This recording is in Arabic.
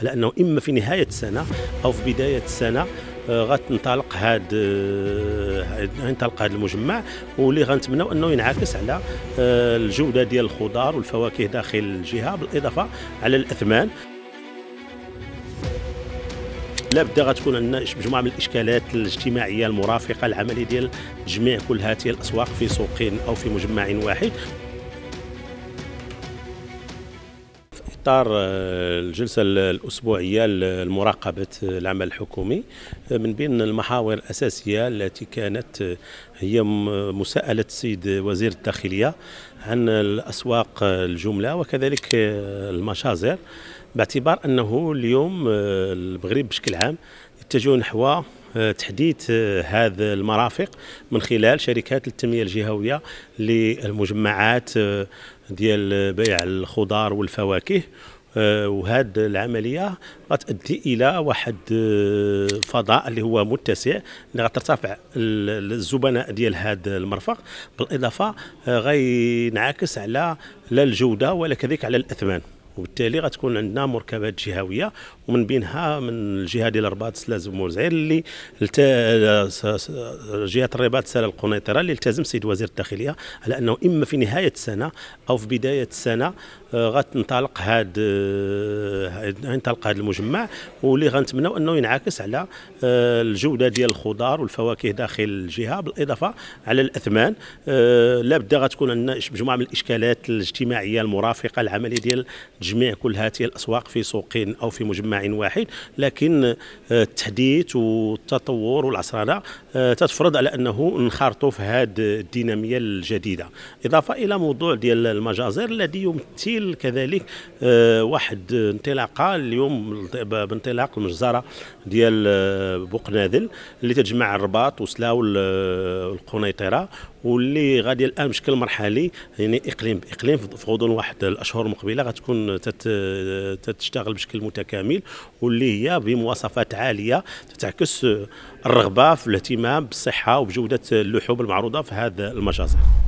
على انه اما في نهايه السنه او في بدايه السنه آه، غتنطلق آه، هاد غينطلق هاد المجمع واللي غنتمناو انه ينعكس على آه، الجوده ديال الخضار والفواكه داخل الجهه بالاضافه على الاثمان لابد غتكون عندنا مجموعه من الاشكالات الاجتماعيه المرافقه العمليه ديال تجميع كل هذه الاسواق في سوق او في مجمع واحد اطار آه، الجلسه الاسبوعيه لمراقبه آه، العمل الحكومي آه، من بين المحاور الاساسيه التي كانت هي مساءله السيد وزير الداخليه عن الاسواق الجمله وكذلك المشازر باعتبار انه اليوم المغرب بشكل عام يتجه نحو آه، تحديث آه، هذه المرافق من خلال شركات التنميه الجهويه للمجمعات آه، ديال بيع الخضار والفواكه وهذه العمليه غتؤدي الى واحد فضاء اللي هو متسع اللي غترتفع الزبناء ديال هذا المرفق بالاضافه غينعكس على لا الجوده ولا كذلك على الاثمان وبالتالي غتكون عندنا مركبات جهويه ومن بينها من الجهه ديال الرباط سلاز زعير اللي جهه الرباط سلا القنيطره اللي التزم السيد وزير الداخليه على انه اما في نهايه السنه او في بدايه السنه آه، غتنطلق هاد غينطلق آه، هاد المجمع واللي غنتمناو انه ينعكس على آه، الجوده ديال الخضار والفواكه داخل الجهه بالاضافه على الاثمان لابد غتكون عندنا مجموعه من الاشكالات الاجتماعيه المرافقه العمليه ديال تجميع كل هذه الاسواق في سوق او في مجمع واحد لكن آه، التحديث والتطور والعصرنه آه، تتفرض على انه نخرطوا في هذه الديناميه الجديده اضافه الى موضوع ديال المجازر الذي يمثل كذلك آه، واحد انطلاقه اليوم بانطلاق المجزره ديال بوقناذل اللي تجمع الرباط وسلاو القنيطره واللي غادي الان بشكل مرحلي يعني اقليم باقليم في غضون واحد الاشهر المقبله غتكون تتشتغل بشكل متكامل واللي هي بمواصفات عاليه تتعكس الرغبه في الاهتمام بالصحه وبجوده اللحوم المعروضه في هذا المجازر